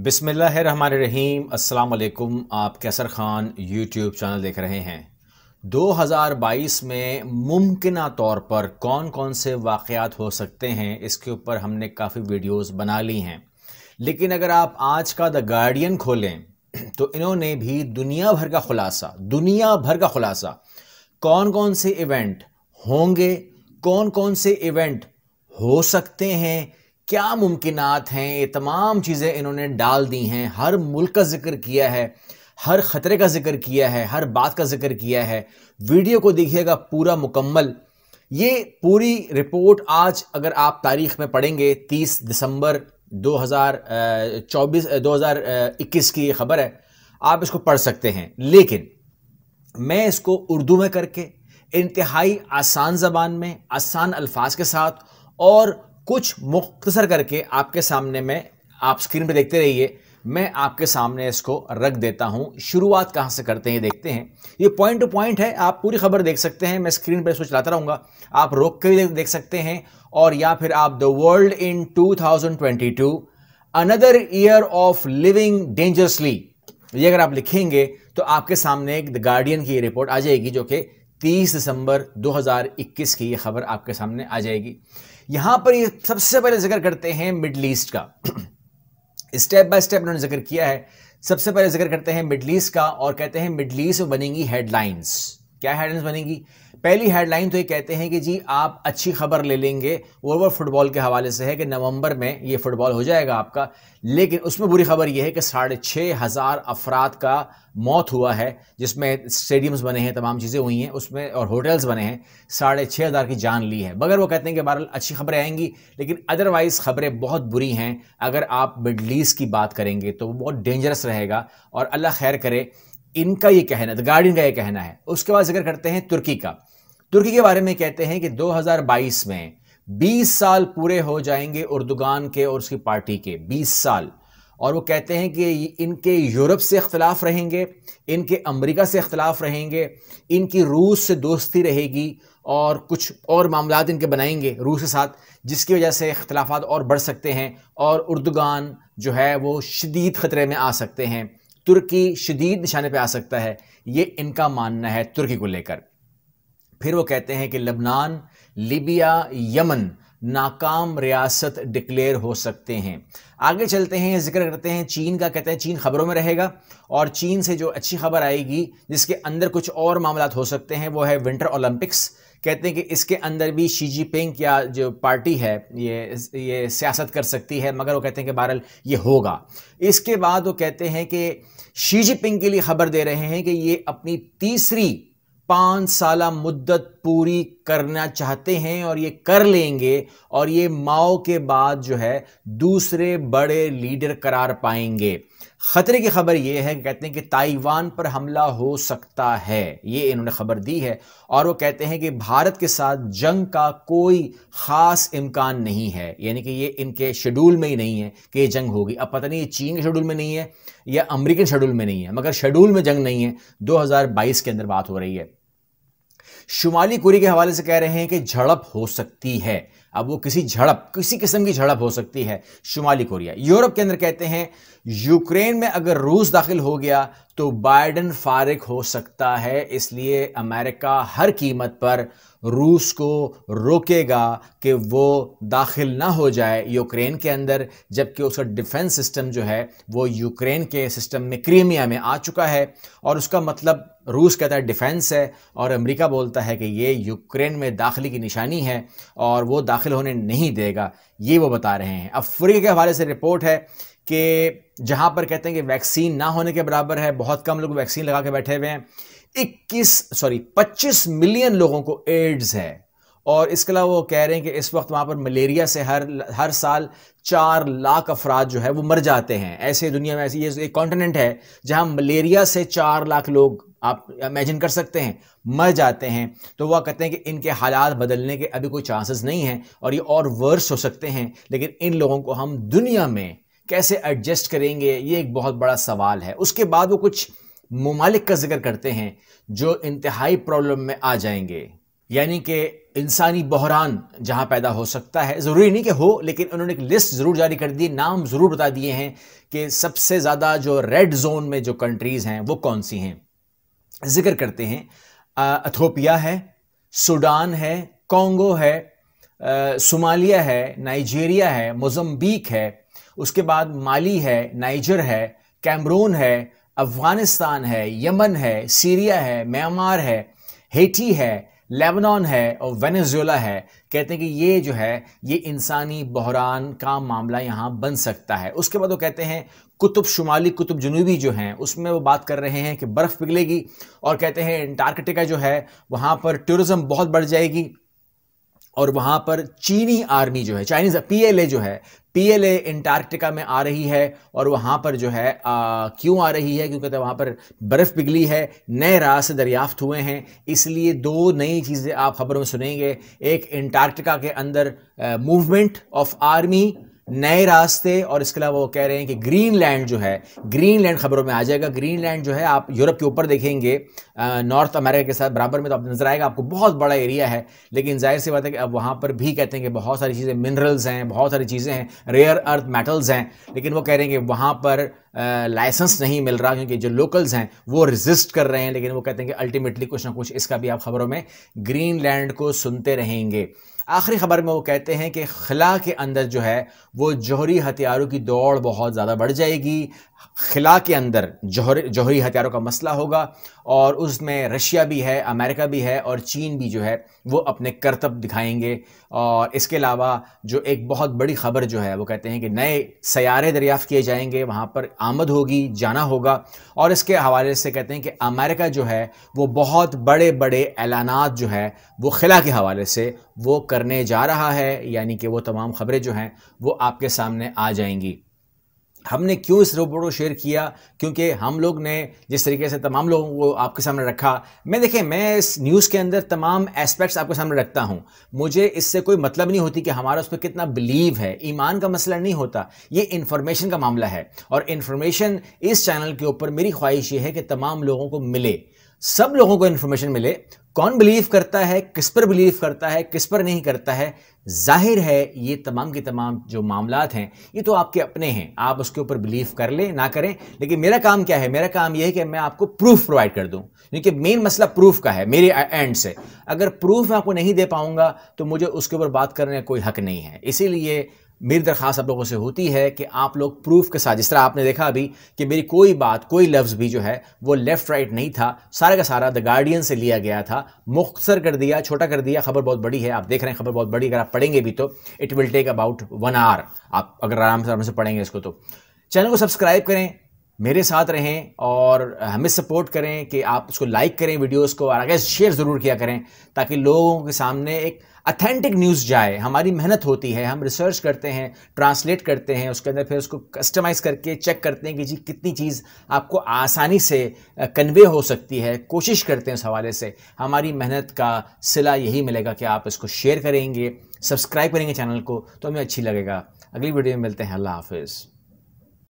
बिसमीम अल्लाम आप कैसर ख़ान यूट्यूब चैनल देख रहे हैं 2022 में मुमकिन तौर पर कौन कौन से वाक़ात हो सकते हैं इसके ऊपर हमने काफ़ी वीडियोस बना ली हैं लेकिन अगर आप आज का द गार्डियन खोलें तो इन्होंने भी दुनिया भर का खुलासा दुनिया भर का खुलासा कौन कौन से इवेंट होंगे कौन कौन से इवेंट हो सकते हैं क्या मुमकिन हैं ये तमाम चीज़ें इन्होंने डाल दी हैं हर मुल्क का जिक्र किया है हर ख़तरे का जिक्र किया है हर बात का जिक्र किया है वीडियो को देखिएगा पूरा मुकम्मल ये पूरी रिपोर्ट आज अगर आप तारीख में पढ़ेंगे 30 दिसंबर 2024 2021 की ये खबर है आप इसको पढ़ सकते हैं लेकिन मैं इसको उर्दू में करके इंतहाई आसान ज़बान में आसान अल्फाज के साथ और कुछ मुख्तसर करके आपके सामने में आप स्क्रीन पर देखते रहिए मैं आपके सामने इसको रख देता हूं शुरुआत कहां से करते हैं देखते हैं ये पॉइंट टू पॉइंट है आप पूरी खबर देख सकते हैं मैं स्क्रीन पर इसको चलाता रहूंगा आप रोक कर भी देख सकते हैं और या फिर आप the world in 2022 another year of living dangerously ये अगर आप लिखेंगे तो आपके सामने एक द गार्डियन की रिपोर्ट आ जाएगी जो कि 30 दिसंबर 2021 की ये खबर आपके सामने आ जाएगी यहां पर ये सबसे पहले जिक्र करते हैं मिडल ईस्ट का स्टेप बाय स्टेप उन्होंने जिक्र किया है सबसे पहले जिक्र करते हैं मिडल ईस्ट का और कहते हैं मिडल ईस्ट बनेंगी हेडलाइंस क्या हेडलाइंस बनेगी पहली हेडलाइन तो ये कहते हैं कि जी आप अच्छी खबर ले लेंगे और वो फुटबॉल के हवाले से है कि नवंबर में ये फुटबॉल हो जाएगा आपका लेकिन उसमें बुरी खबर यह है कि साढ़े छः हज़ार अफराद का मौत हुआ है जिसमें स्टेडियम्स बने हैं तमाम चीज़ें हुई हैं उसमें और होटल्स बने हैं साढ़े छः हज़ार की जान ली है मगर वो कहते हैं कि बहरहाल अच्छी खबरें आएंगी लेकिन अदरवाइज़ खबरें बहुत बुरी हैं अगर आप मिडल ईस्ट की बात करेंगे तो वो बहुत डेंजरस रहेगा और अल्लाह खैर करे इनका ये कहना है गार्डियन का ये कहना है उसके बाद जिक्र करते हैं तुर्की का तुर्की के बारे में कहते हैं कि 2022 में 20 साल पूरे हो जाएंगे उर्दुगान के और उसकी पार्टी के 20 साल और वो कहते हैं कि इनके यूरोप से इख्तलाफ रहेंगे इनके अमेरिका से इख्तलाफ रहेंगे इनकी रूस से दोस्ती रहेगी और कुछ और मामला इनके बनाएंगे रूस के साथ जिसकी वजह से इख्तलाफात और बढ़ सकते हैं और उर्दुगान जो है वो शदीद ख़तरे में आ सकते हैं तुर्की शदीद निशाने पर आ सकता है ये इनका मानना है तुर्की को लेकर फिर वो कहते हैं कि लबनान लीबिया यमन नाकाम रियासत डिक्लेयर हो सकते हैं आगे चलते हैं जिक्र करते हैं चीन का कहते हैं चीन खबरों में रहेगा और चीन से जो अच्छी खबर आएगी जिसके अंदर कुछ और मामला हो सकते हैं वो है विंटर ओलंपिक्स कहते हैं कि इसके अंदर भी शी जी पिंग या जो पार्टी है ये ये सियासत कर सकती है मगर वो कहते हैं कि बहरहाल ये होगा इसके बाद वो कहते हैं कि शी जी पिंग के लिए खबर दे रहे हैं कि ये अपनी तीसरी पाँच साल मुद्दत पूरी करना चाहते हैं और ये कर लेंगे और ये माओ के बाद जो है दूसरे बड़े लीडर करार पाएंगे खतरे की खबर यह है कहते हैं कि ताइवान पर हमला हो सकता है ये इन्होंने खबर दी है और वो कहते हैं कि भारत के साथ जंग का कोई ख़ास इम्कान नहीं है यानी कि ये इनके शेड्यूल में ही नहीं है कि ये जंग होगी अब पता नहीं ये चीन के शेड्यूल में नहीं है या अमेरिकन शेड्यूल में नहीं है मगर शेड्यूल में जंग नहीं है 2022 के अंदर बात हो रही है शुमाली कोरिया के हवाले से कह रहे हैं कि झड़प हो सकती है अब वो किसी झड़प किसी किस्म की झड़प हो सकती है शुमाली कोरिया यूरोप के अंदर कहते हैं यूक्रेन में अगर रूस दाखिल हो गया तो बाइडन फारिग हो सकता है इसलिए अमेरिका हर कीमत पर रूस को रोकेगा कि वो दाखिल ना हो जाए यूक्रेन के अंदर जबकि उसका डिफेंस सिस्टम जो है वो यूक्रेन के सिस्टम में क्रीमिया में आ चुका है और उसका मतलब रूस कहता है डिफेंस है और अमेरिका बोलता है कि ये यूक्रेन में दाखिले की निशानी है और वो दाखिल होने नहीं देगा ये वो बता रहे हैं अफ्रीका के हवाले से रिपोर्ट है कि जहाँ पर कहते हैं कि वैक्सीन ना होने के बराबर है बहुत कम लोग वैक्सीन लगा के बैठे हुए हैं 21 सॉरी 25 मिलियन लोगों को एड्स है और इसके अलावा वो कह रहे हैं कि इस वक्त वहां पर मलेरिया से हर हर साल चार लाख अफराद जो है वो मर जाते हैं ऐसे दुनिया में ऐसी ये एक कॉन्टिनेंट है जहां मलेरिया से चार लाख लोग आप इमेजिन कर सकते हैं मर जाते हैं तो वह कहते हैं कि इनके हालात बदलने के अभी कोई चांसेस नहीं हैं और ये और वर्स हो सकते हैं लेकिन इन लोगों को हम दुनिया में कैसे एडजस्ट करेंगे ये एक बहुत बड़ा सवाल है उसके बाद वो कुछ ममालिक का जिक्र करते हैं जो इंतहाई प्रॉब्लम में आ जाएंगे यानी कि इंसानी बहरान जहां पैदा हो सकता है ज़रूरी नहीं कि हो लेकिन उन्होंने एक लिस्ट ज़रूर जारी कर दी नाम ज़रूर बता दिए हैं कि सबसे ज़्यादा जो रेड जोन में जो कंट्रीज़ हैं वो कौन सी हैं जिक्र करते हैं अथोपिया है सूडान है कॉन्गो है सोमालिया है नाइजीरिया है मोजम्बीक है उसके बाद माली है नाइजर है कैमरून है अफ़गानिस्तान है यमन है सीरिया है म्यांमार है हेटी है लेबनान है और वेनेजुएला है कहते हैं कि ये जो है ये इंसानी बहरान का मामला यहाँ बन सकता है उसके बाद वो कहते हैं कुतुब शुमाली कुतुब जनूबी जो हैं उसमें वो बात कर रहे हैं कि बर्फ़ पिघलेगी और कहते हैं एंटार्कटिका जो है वहाँ पर टूरिज़्म बहुत बढ़ जाएगी और वहाँ पर चीनी आर्मी जो है चाइनीज पीएलए जो है पीएलए एंटार्क्टिका में आ रही है और वहाँ पर जो है आ, क्यों आ रही है क्योंकि तो वहाँ पर बर्फ़ पिघली है नए रास्ते दरियाफ्त हुए हैं इसलिए दो नई चीज़ें आप खबरों में सुनेंगे एक एंटार्क्टिका के अंदर मूवमेंट ऑफ आर्मी नए रास्ते और इसके अलावा वो कह रहे हैं कि ग्रीन लैंड जो है ग्रीन लैंड खबरों में आ जाएगा ग्रीन लैंड जो है आप यूरोप के ऊपर देखेंगे नॉर्थ अमेरिका के साथ बराबर में तो आप नजर आएगा आपको बहुत बड़ा एरिया है लेकिन जाहिर सी बात है कि अब वहाँ पर भी कहते हैं कि बहुत सारी चीज़ें मिनरल्स हैं बहुत सारी चीज़ें हैं रेयर अर्थ मेटल्स हैं लेकिन वो कह रहे हैं कि वहाँ पर लाइसेंस नहीं मिल रहा क्योंकि जो लोकल्स हैं वो रिजिस्ट कर रहे हैं लेकिन वो कहते हैं कि अल्टीमेटली कुछ ना कुछ इसका भी आप खबरों में ग्रीन लैंड को सुनते रहेंगे आखिरी खबर में वो कहते हैं कि खिला के अंदर जो है वो जौहरी हथियारों की दौड़ बहुत ज़्यादा बढ़ जाएगी खिला के अंदर जौहरी जौहरी हथियारों का मसला होगा और उसमें रशिया भी है अमेरिका भी है और चीन भी जो है वो अपने करतब दिखाएंगे और इसके अलावा जो एक बहुत बड़ी खबर जो है वो कहते हैं कि नए सयारे दरियाफ़त किए जाएंगे वहाँ पर आमद होगी जाना होगा और इसके हवाले से कहते हैं कि अमेरिका जो है वो बहुत बड़े बड़े ऐलाना जो है वो खिला के हवाले से वो करने जा रहा है यानी कि वो तमाम ख़बरें जो हैं वो आपके सामने आ जाएंगी हमने क्यों इस रिपोर्ट को शेयर किया क्योंकि हम लोग ने जिस तरीके से तमाम लोगों को आपके सामने रखा मैं देखें मैं इस न्यूज़ के अंदर तमाम एस्पेक्ट्स आपके सामने रखता हूं मुझे इससे कोई मतलब नहीं होती कि हमारा उस पर कितना बिलीव है ईमान का मसला नहीं होता ये इन्फॉर्मेशन का मामला है और इन्फॉर्मेशन इस चैनल के ऊपर मेरी ख्वाहिश ये है कि तमाम लोगों को मिले सब लोगों को इन्फॉर्मेशन मिले कौन बिलीव करता है किस पर बिलीव करता है किस पर नहीं करता है जाहिर है ये तमाम के तमाम जो मामला हैं ये तो आपके अपने हैं आप उसके ऊपर बिलीव कर लें ना करें लेकिन मेरा काम क्या है मेरा काम यह है कि मैं आपको प्रूफ प्रोवाइड कर दूं क्योंकि मेन मसला प्रूफ का है मेरे एंड से अगर प्रूफ मैं आपको नहीं दे पाऊंगा तो मुझे उसके ऊपर बात करने का कोई हक नहीं है इसीलिए मेरी दरख्वास्त आप लोगों से होती है कि आप लोग प्रूफ के साथ जिस तरह आपने देखा अभी कि मेरी कोई बात कोई लफ्ज़ भी जो है वो लेफ़्ट राइट नहीं था सारा का सारा द गार्डियन से लिया गया था मुख्तर कर दिया छोटा कर दिया खबर बहुत बड़ी है आप देख रहे हैं खबर बहुत बड़ी अगर आप पढ़ेंगे भी तो it will take about one hour आप अगर आराम से आराम से पढ़ेंगे इसको तो चैनल को सब्सक्राइब करें मेरे साथ रहें और हमें सपोर्ट करें कि आप उसको लाइक करें वीडियोस को और आगे शेयर ज़रूर किया करें ताकि लोगों के सामने एक अथेंटिक न्यूज़ जाए हमारी मेहनत होती है हम रिसर्च करते हैं ट्रांसलेट करते हैं उसके अंदर फिर उसको कस्टमाइज़ करके चेक करते हैं कि जी कितनी चीज़ आपको आसानी से कन्वे हो सकती है कोशिश करते हैं उस हवाले से हमारी मेहनत का सिला यही मिलेगा कि आप इसको शेयर करेंगे सब्सक्राइब करेंगे चैनल को तो हमें अच्छी लगेगा अगली वीडियो में मिलते हैं अल्लाह हाफिज़